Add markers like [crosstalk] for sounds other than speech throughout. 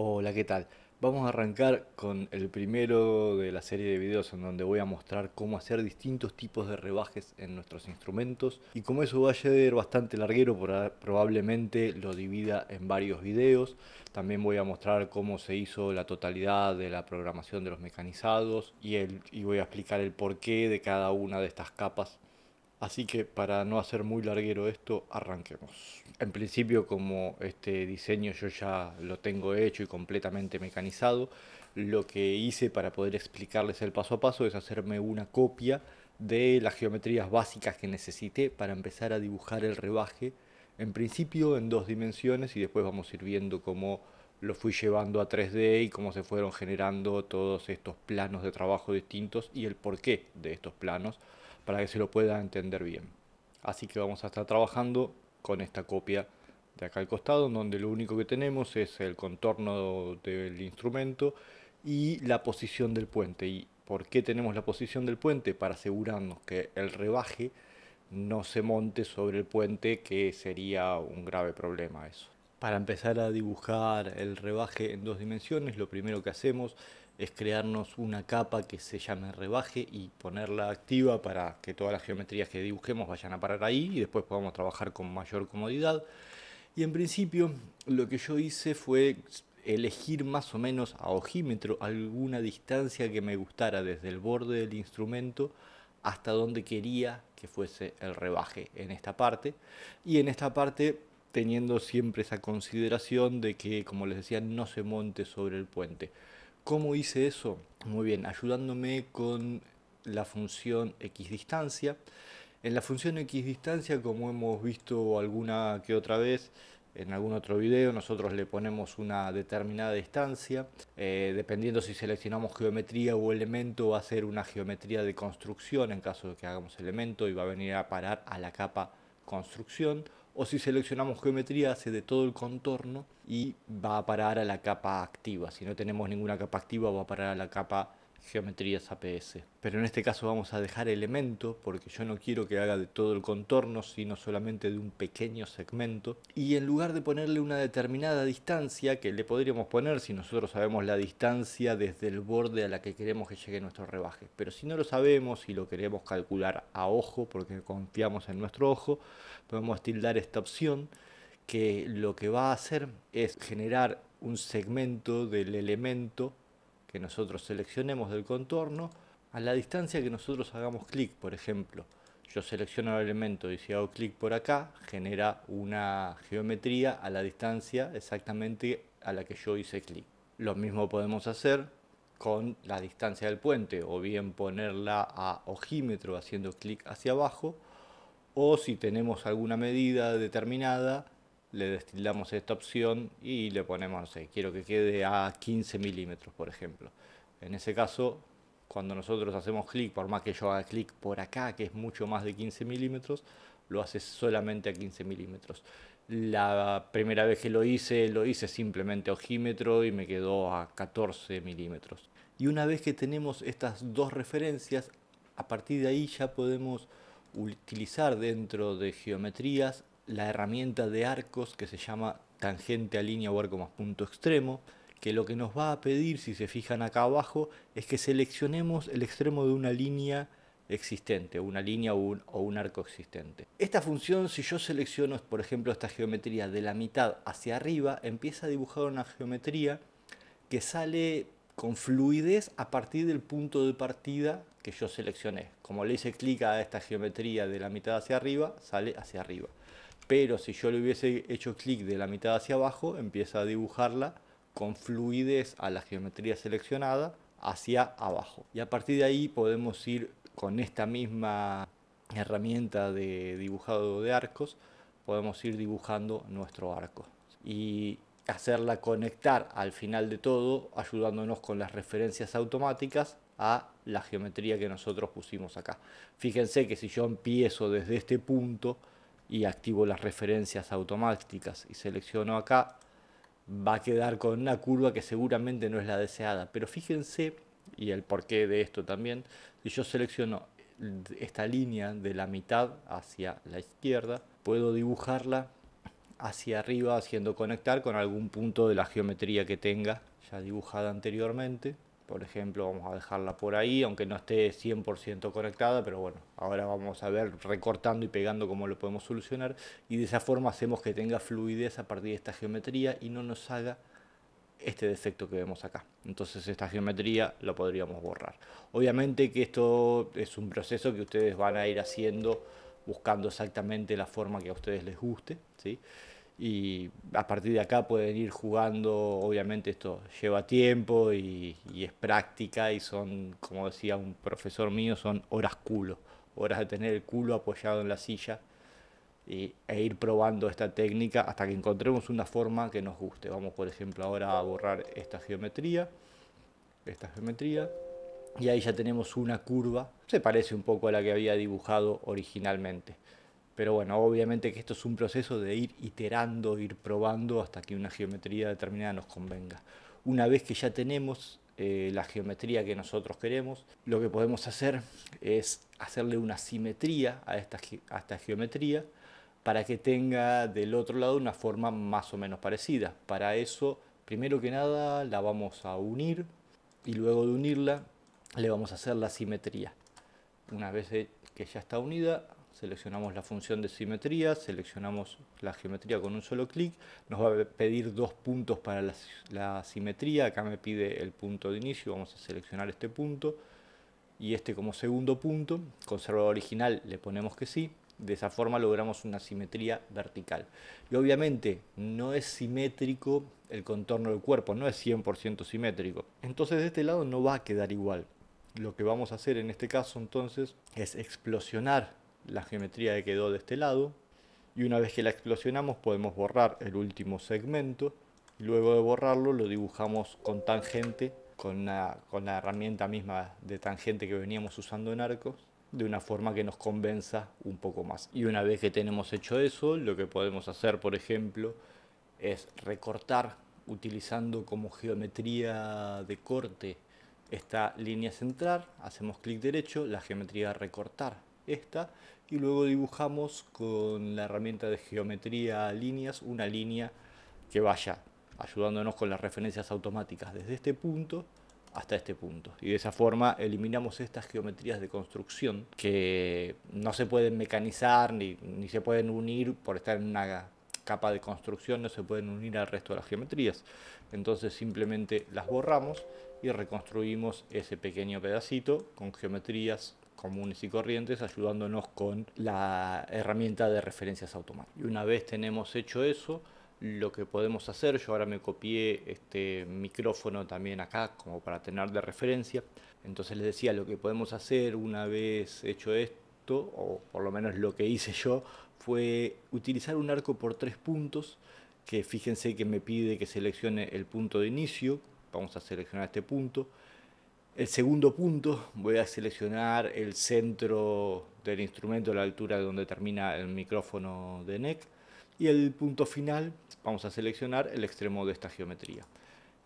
Hola, ¿qué tal? Vamos a arrancar con el primero de la serie de videos en donde voy a mostrar cómo hacer distintos tipos de rebajes en nuestros instrumentos y como eso va a ser bastante larguero, probablemente lo divida en varios videos. También voy a mostrar cómo se hizo la totalidad de la programación de los mecanizados y, voy a explicar el porqué de cada una de estas capas Así que para no hacer muy larguero esto, arranquemos. En principio, como este diseño yo ya lo tengo hecho y completamente mecanizado, lo que hice para poder explicarles el paso a paso es hacerme una copia de las geometrías básicas que necesité para empezar a dibujar el rebaje, en principio en dos dimensiones y después vamos a ir viendo cómo lo fui llevando a 3D y cómo se fueron generando todos estos planos de trabajo distintos y el porqué de estos planos para que se lo pueda entender bien. Así que vamos a estar trabajando con esta copia de acá al costado, donde lo único que tenemos es el contorno del instrumento y la posición del puente. ¿Y por qué tenemos la posición del puente? Para asegurarnos que el rebaje no se monte sobre el puente, que sería un grave problema eso. Para empezar a dibujar el rebaje en dos dimensiones, lo primero que hacemos es crearnos una capa que se llame rebaje y ponerla activa para que todas las geometrías que dibujemos vayan a parar ahí y después podamos trabajar con mayor comodidad. Y en principio lo que yo hice fue elegir más o menos a ojímetro alguna distancia que me gustara desde el borde del instrumento hasta donde quería que fuese el rebaje en esta parte. Y en esta parte teniendo siempre esa consideración de que, como les decía, no se monte sobre el puente. ¿Cómo hice eso? Muy bien, ayudándome con la función x distancia. En la función x distancia, como hemos visto alguna que otra vez, en algún otro video nosotros le ponemos una determinada distancia, eh, dependiendo si seleccionamos geometría o elemento va a ser una geometría de construcción en caso de que hagamos elemento y va a venir a parar a la capa construcción o si seleccionamos geometría hace de todo el contorno y va a parar a la capa activa. Si no tenemos ninguna capa activa va a parar a la capa geometrías APS. Pero en este caso vamos a dejar elemento porque yo no quiero que haga de todo el contorno, sino solamente de un pequeño segmento. Y en lugar de ponerle una determinada distancia, que le podríamos poner si nosotros sabemos la distancia desde el borde a la que queremos que llegue nuestro rebaje. Pero si no lo sabemos y lo queremos calcular a ojo, porque confiamos en nuestro ojo, podemos tildar esta opción que lo que va a hacer es generar un segmento del elemento que nosotros seleccionemos del contorno a la distancia que nosotros hagamos clic, por ejemplo. Yo selecciono el elemento y si hago clic por acá, genera una geometría a la distancia exactamente a la que yo hice clic. Lo mismo podemos hacer con la distancia del puente, o bien ponerla a ojímetro haciendo clic hacia abajo, o si tenemos alguna medida determinada, le destilamos esta opción y le ponemos, eh, quiero que quede a 15 milímetros, por ejemplo. En ese caso, cuando nosotros hacemos clic, por más que yo haga clic por acá, que es mucho más de 15 milímetros, lo hace solamente a 15 milímetros. La primera vez que lo hice, lo hice simplemente ojímetro y me quedó a 14 milímetros. Y una vez que tenemos estas dos referencias, a partir de ahí ya podemos utilizar dentro de geometrías la herramienta de arcos que se llama tangente a línea o arco más punto extremo, que lo que nos va a pedir, si se fijan acá abajo, es que seleccionemos el extremo de una línea existente, una línea o un, arco existente. Esta función, si yo selecciono, por ejemplo, esta geometría de la mitad hacia arriba, empieza a dibujar una geometría que sale con fluidez a partir del punto de partida que yo seleccioné. Como le hice clic a esta geometría de la mitad hacia arriba, sale hacia arriba pero si yo le hubiese hecho clic de la mitad hacia abajo, empieza a dibujarla con fluidez a la geometría seleccionada hacia abajo. Y a partir de ahí podemos ir con esta misma herramienta de dibujado de arcos, podemos ir dibujando nuestro arco y hacerla conectar al final de todo, ayudándonos con las referencias automáticas a la geometría que nosotros pusimos acá. Fíjense que si yo empiezo desde este punto, y activo las referencias automáticas y selecciono acá, va a quedar con una curva que seguramente no es la deseada. Pero fíjense, y el porqué de esto también, si yo selecciono esta línea de la mitad hacia la izquierda, puedo dibujarla hacia arriba haciendo conectar con algún punto de la geometría que tenga ya dibujada anteriormente por ejemplo, vamos a dejarla por ahí, aunque no esté 100% conectada, pero bueno, ahora vamos a ver recortando y pegando cómo lo podemos solucionar y de esa forma hacemos que tenga fluidez a partir de esta geometría y no nos haga este defecto que vemos acá. Entonces esta geometría la podríamos borrar. Obviamente que esto es un proceso que ustedes van a ir haciendo buscando exactamente la forma que a ustedes les guste, ¿sí? y a partir de acá pueden ir jugando, obviamente esto lleva tiempo y, es práctica y son, como decía un profesor mío, son horas culo, horas de tener el culo apoyado en la silla y, e ir probando esta técnica hasta que encontremos una forma que nos guste. Vamos por ejemplo ahora a borrar esta geometría, esta geometría y ahí ya tenemos una curva, se parece un poco a la que había dibujado originalmente. Pero bueno, obviamente que esto es un proceso de ir iterando, ir probando hasta que una geometría determinada nos convenga. Una vez que ya tenemos eh, la geometría que nosotros queremos, lo que podemos hacer es hacerle una simetría a esta, a esta geometría para que tenga del otro lado una forma más o menos parecida. Para eso, primero que nada, la vamos a unir y luego de unirla le vamos a hacer la simetría. Una vez que ya está unida, seleccionamos la función de simetría, seleccionamos la geometría con un solo clic, nos va a pedir dos puntos para la, simetría, acá me pide el punto de inicio, vamos a seleccionar este punto y este como segundo punto, conservador original le ponemos que sí, de esa forma logramos una simetría vertical. Y obviamente no es simétrico el contorno del cuerpo, no es 100% simétrico, entonces de este lado no va a quedar igual, lo que vamos a hacer en este caso entonces es explosionar la geometría que quedó de este lado y una vez que la explosionamos podemos borrar el último segmento y luego de borrarlo lo dibujamos con tangente con, con la herramienta misma de tangente que veníamos usando en arcos de una forma que nos convenza un poco más. Y una vez que tenemos hecho eso, lo que podemos hacer, por ejemplo, es recortar utilizando como geometría de corte esta línea central, hacemos clic derecho, la geometría recortar esta, y luego dibujamos con la herramienta de geometría líneas una línea que vaya ayudándonos con las referencias automáticas desde este punto hasta este punto. Y de esa forma eliminamos estas geometrías de construcción que no se pueden mecanizar ni, se pueden unir por estar en una capa de construcción, no se pueden unir al resto de las geometrías. Entonces simplemente las borramos y reconstruimos ese pequeño pedacito con geometrías comunes y corrientes ayudándonos con la herramienta de referencias automáticas. Y una vez tenemos hecho eso, lo que podemos hacer, yo ahora me copié este micrófono también acá como para tener de referencia, entonces les decía lo que podemos hacer una vez hecho esto, o por lo menos lo que hice yo, fue utilizar un arco por tres puntos, que fíjense que me pide que seleccione el punto de inicio, vamos a seleccionar este punto, el segundo punto, voy a seleccionar el centro del instrumento la altura de donde termina el micrófono de neck. Y el punto final, vamos a seleccionar el extremo de esta geometría.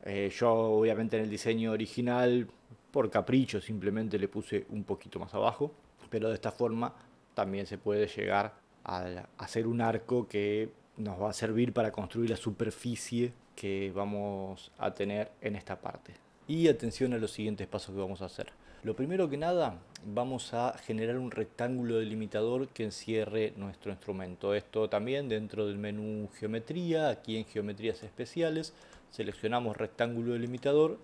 Eh, yo obviamente en el diseño original, por capricho, simplemente le puse un poquito más abajo, pero de esta forma también se puede llegar a hacer un arco que nos va a servir para construir la superficie que vamos a tener en esta parte y atención a los siguientes pasos que vamos a hacer. Lo primero que nada, vamos a generar un rectángulo delimitador que encierre nuestro instrumento. Esto también dentro del menú geometría, aquí en geometrías especiales, seleccionamos rectángulo delimitador,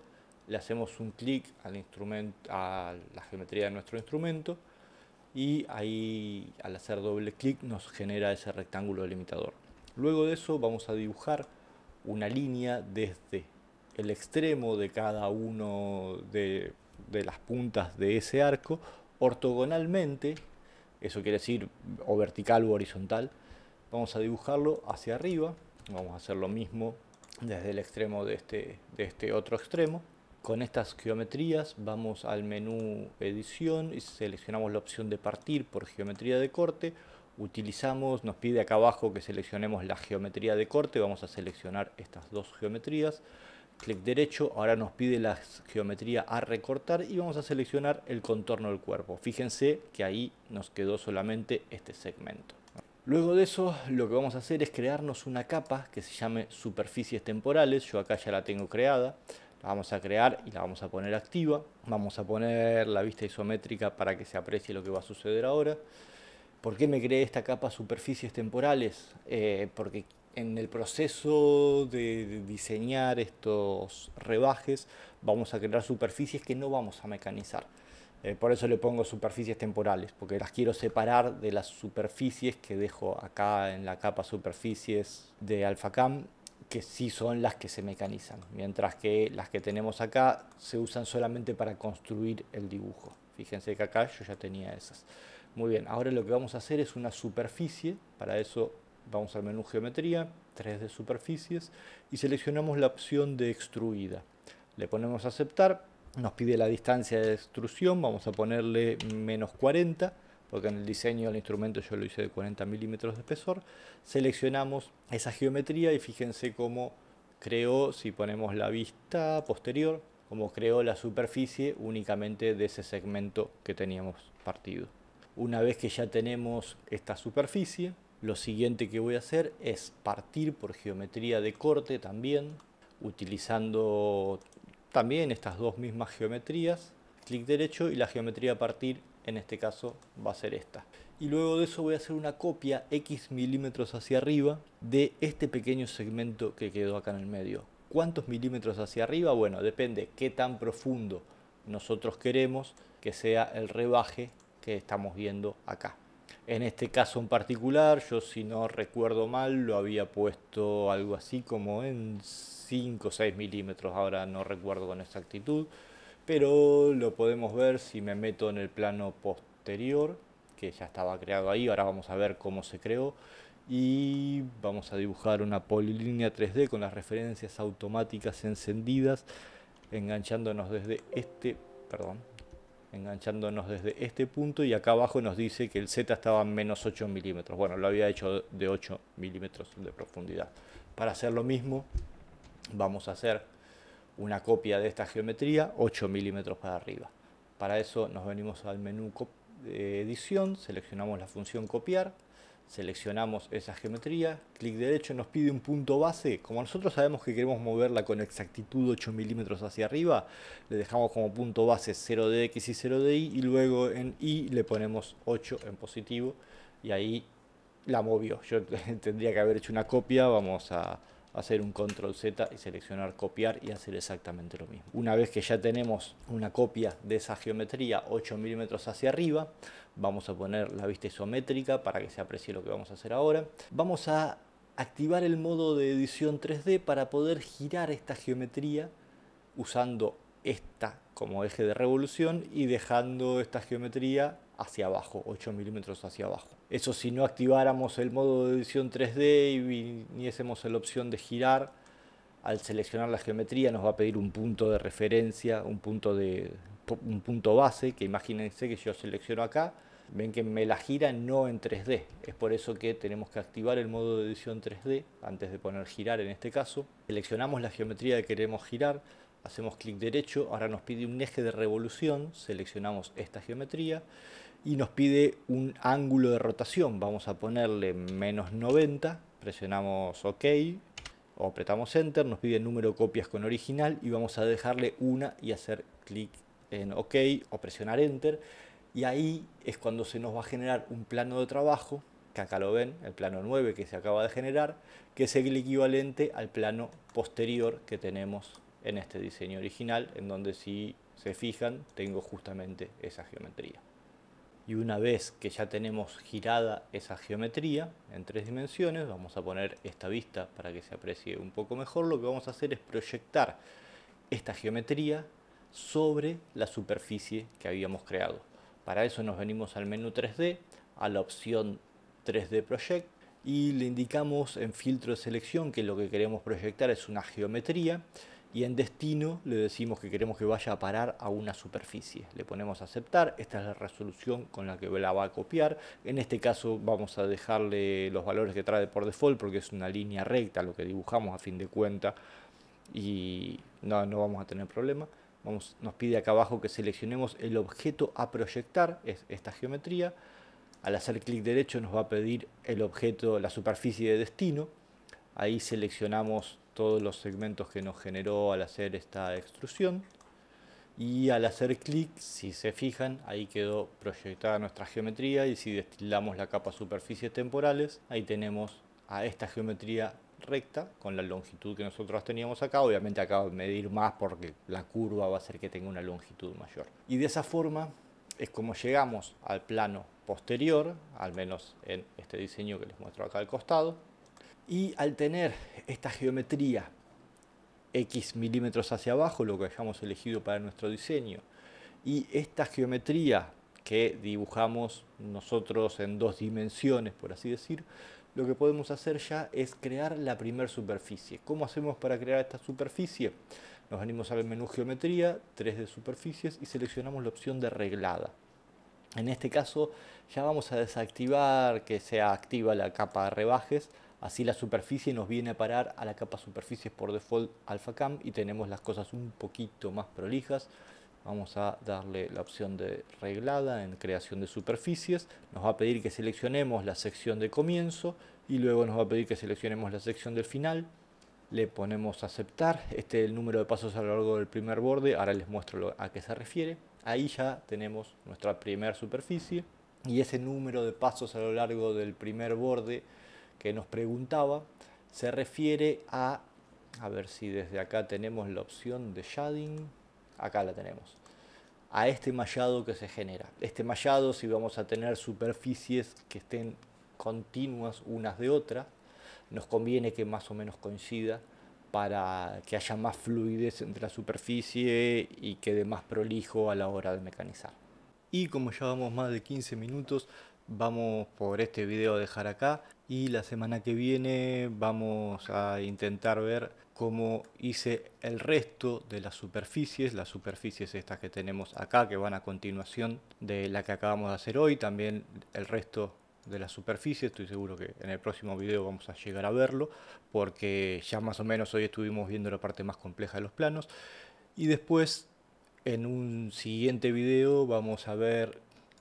le hacemos un clic al a la geometría de nuestro instrumento y ahí al hacer doble clic nos genera ese rectángulo delimitador. Luego de eso vamos a dibujar una línea desde el extremo de cada uno de, las puntas de ese arco ortogonalmente, eso quiere decir o vertical o horizontal, vamos a dibujarlo hacia arriba, vamos a hacer lo mismo desde el extremo de este, de este otro extremo. Con estas geometrías vamos al menú edición y seleccionamos la opción de partir por geometría de corte. Utilizamos, nos pide acá abajo que seleccionemos la geometría de corte, vamos a seleccionar estas dos geometrías clic derecho, ahora nos pide la geometría a recortar y vamos a seleccionar el contorno del cuerpo. Fíjense que ahí nos quedó solamente este segmento. Luego de eso, lo que vamos a hacer es crearnos una capa que se llame superficies temporales. Yo acá ya la tengo creada. La vamos a crear y la vamos a poner activa. Vamos a poner la vista isométrica para que se aprecie lo que va a suceder ahora. ¿Por qué me creé esta capa superficies temporales? Eh, porque en el proceso de diseñar estos rebajes vamos a crear superficies que no vamos a mecanizar. Eh, por eso le pongo superficies temporales, porque las quiero separar de las superficies que dejo acá en la capa superficies de AlphaCam, que sí son las que se mecanizan, mientras que las que tenemos acá se usan solamente para construir el dibujo. Fíjense que acá yo ya tenía esas. Muy bien, ahora lo que vamos a hacer es una superficie, para eso vamos al menú Geometría, 3 de Superficies, y seleccionamos la opción de extruida. Le ponemos Aceptar, nos pide la distancia de extrusión, vamos a ponerle menos 40, porque en el diseño del instrumento yo lo hice de 40 milímetros de espesor. Seleccionamos esa geometría y fíjense cómo creó, si ponemos la vista posterior, cómo creó la superficie únicamente de ese segmento que teníamos partido. Una vez que ya tenemos esta superficie, lo siguiente que voy a hacer es partir por geometría de corte también, utilizando también estas dos mismas geometrías. Clic derecho y la geometría a partir, en este caso, va a ser esta. Y luego de eso voy a hacer una copia X milímetros hacia arriba de este pequeño segmento que quedó acá en el medio. ¿Cuántos milímetros hacia arriba? Bueno, depende qué tan profundo nosotros queremos que sea el rebaje que estamos viendo acá. En este caso en particular, yo si no recuerdo mal, lo había puesto algo así como en 5 o 6 milímetros, ahora no recuerdo con exactitud, pero lo podemos ver si me meto en el plano posterior, que ya estaba creado ahí, ahora vamos a ver cómo se creó, y vamos a dibujar una polilínea 3D con las referencias automáticas encendidas, enganchándonos desde este, perdón, enganchándonos desde este punto y acá abajo nos dice que el Z estaba a menos 8 milímetros. Bueno, lo había hecho de 8 milímetros de profundidad. Para hacer lo mismo, vamos a hacer una copia de esta geometría 8 milímetros para arriba. Para eso nos venimos al menú de edición, seleccionamos la función copiar, Seleccionamos esa geometría, clic derecho nos pide un punto base. Como nosotros sabemos que queremos moverla con exactitud 8 milímetros hacia arriba, le dejamos como punto base 0 de X y 0 de Y y luego en Y le ponemos 8 en positivo y ahí la movió. Yo [laughs] tendría que haber hecho una copia, vamos a hacer un control Z y seleccionar copiar y hacer exactamente lo mismo. Una vez que ya tenemos una copia de esa geometría 8 milímetros hacia arriba, vamos a poner la vista isométrica para que se aprecie lo que vamos a hacer ahora. Vamos a activar el modo de edición 3D para poder girar esta geometría usando esta como eje de revolución y dejando esta geometría hacia abajo, 8 milímetros hacia abajo. Eso si no activáramos el modo de edición 3D y viniésemos a la opción de girar, al seleccionar la geometría nos va a pedir un punto de referencia, un punto, de, un punto base, que imagínense que yo selecciono acá, ven que me la gira no en 3D, es por eso que tenemos que activar el modo de edición 3D antes de poner girar en este caso. Seleccionamos la geometría que queremos girar, hacemos clic derecho, ahora nos pide un eje de revolución, seleccionamos esta geometría y nos pide un ángulo de rotación. Vamos a ponerle menos 90, presionamos OK o apretamos Enter, nos pide el número de copias con original y vamos a dejarle una y hacer clic en OK o presionar Enter. Y ahí es cuando se nos va a generar un plano de trabajo, que acá lo ven, el plano 9 que se acaba de generar, que es el equivalente al plano posterior que tenemos en este diseño original, en donde si se fijan tengo justamente esa geometría y una vez que ya tenemos girada esa geometría en tres dimensiones, vamos a poner esta vista para que se aprecie un poco mejor, lo que vamos a hacer es proyectar esta geometría sobre la superficie que habíamos creado. Para eso nos venimos al menú 3D, a la opción 3D Project y le indicamos en filtro de selección que lo que queremos proyectar es una geometría y en destino le decimos que queremos que vaya a parar a una superficie. Le ponemos aceptar, esta es la resolución con la que la va a copiar. En este caso vamos a dejarle los valores que trae por default porque es una línea recta lo que dibujamos a fin de cuenta y no, no vamos a tener problema. Vamos, nos pide acá abajo que seleccionemos el objeto a proyectar, es esta geometría. Al hacer clic derecho nos va a pedir el objeto, la superficie de destino. Ahí seleccionamos todos los segmentos que nos generó al hacer esta extrusión. Y al hacer clic, si se fijan, ahí quedó proyectada nuestra geometría y si destilamos la capa superficies temporales, ahí tenemos a esta geometría recta con la longitud que nosotros teníamos acá. Obviamente acá de medir más porque la curva va a hacer que tenga una longitud mayor. Y de esa forma es como llegamos al plano posterior, al menos en este diseño que les muestro acá al costado. Y al tener esta geometría X milímetros hacia abajo, lo que hayamos elegido para nuestro diseño, y esta geometría que dibujamos nosotros en dos dimensiones, por así decir, lo que podemos hacer ya es crear la primera superficie. ¿Cómo hacemos para crear esta superficie? Nos venimos al menú geometría, 3 de superficies y seleccionamos la opción de reglada. En este caso ya vamos a desactivar que sea activa la capa de rebajes Así la superficie nos viene a parar a la capa superficies por default cam y tenemos las cosas un poquito más prolijas. Vamos a darle la opción de reglada en creación de superficies. Nos va a pedir que seleccionemos la sección de comienzo y luego nos va a pedir que seleccionemos la sección del final. Le ponemos aceptar. Este es el número de pasos a lo largo del primer borde. Ahora les muestro a qué se refiere. Ahí ya tenemos nuestra primera superficie y ese número de pasos a lo largo del primer borde que nos preguntaba se refiere a, a ver si desde acá tenemos la opción de shading, acá la tenemos, a este mallado que se genera. Este mallado, si vamos a tener superficies que estén continuas unas de otras, nos conviene que más o menos coincida para que haya más fluidez entre la superficie y quede más prolijo a la hora de mecanizar. Y como llevamos más de 15 minutos, vamos por este video a dejar acá y la semana que viene vamos a intentar ver cómo hice el resto de las superficies, las superficies estas que tenemos acá que van a continuación de la que acabamos de hacer hoy, también el resto de las superficie, estoy seguro que en el próximo video vamos a llegar a verlo, porque ya más o menos hoy estuvimos viendo la parte más compleja de los planos, y después en un siguiente video vamos a ver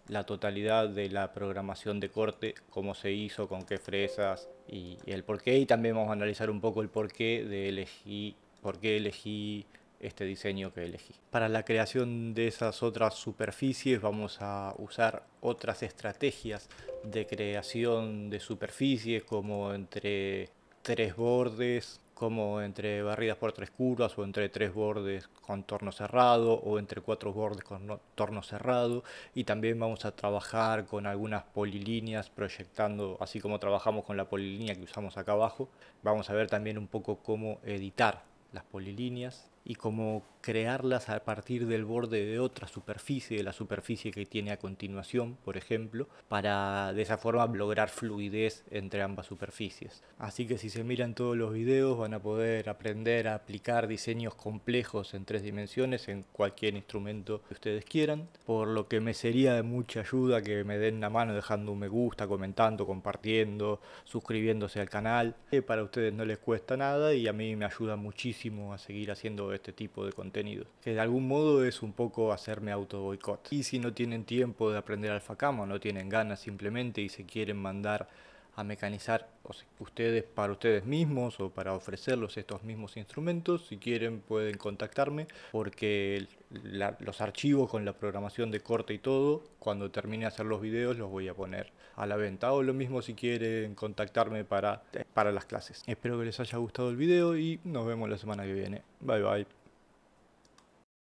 la totalidad de la programación de corte, cómo se hizo, con qué fresas y, el porqué. Y también vamos a analizar un poco el porqué de elegir, por qué elegí este diseño que elegí. Para la creación de esas otras superficies vamos a usar otras estrategias de creación de superficies como entre tres bordes, como entre barridas por tres curvas o entre tres bordes con torno cerrado o entre cuatro bordes con torno cerrado y también vamos a trabajar con algunas polilíneas proyectando así como trabajamos con la polilínea que usamos acá abajo vamos a ver también un poco cómo editar las polilíneas y cómo crearlas a partir del borde de otra superficie, de la superficie que tiene a continuación, por ejemplo, para de esa forma lograr fluidez entre ambas superficies. Así que si se miran todos los videos van a poder aprender a aplicar diseños complejos en tres dimensiones en cualquier instrumento que ustedes quieran, por lo que me sería de mucha ayuda que me den la mano dejando un me gusta, comentando, compartiendo, suscribiéndose al canal. Para ustedes no les cuesta nada y a mí me ayuda muchísimo a seguir haciendo este tipo de contenido Que de algún modo es un poco hacerme auto boicot. Y si no tienen tiempo de aprender facamo no tienen ganas simplemente y se quieren mandar a mecanizar ustedes para ustedes mismos o para ofrecerlos estos mismos instrumentos. Si quieren pueden contactarme porque los archivos con la programación de corte y todo, cuando termine de hacer los videos los voy a poner a la venta. O lo mismo si quieren contactarme para, para las clases. Espero que les haya gustado el video y nos vemos la semana que viene. Bye bye.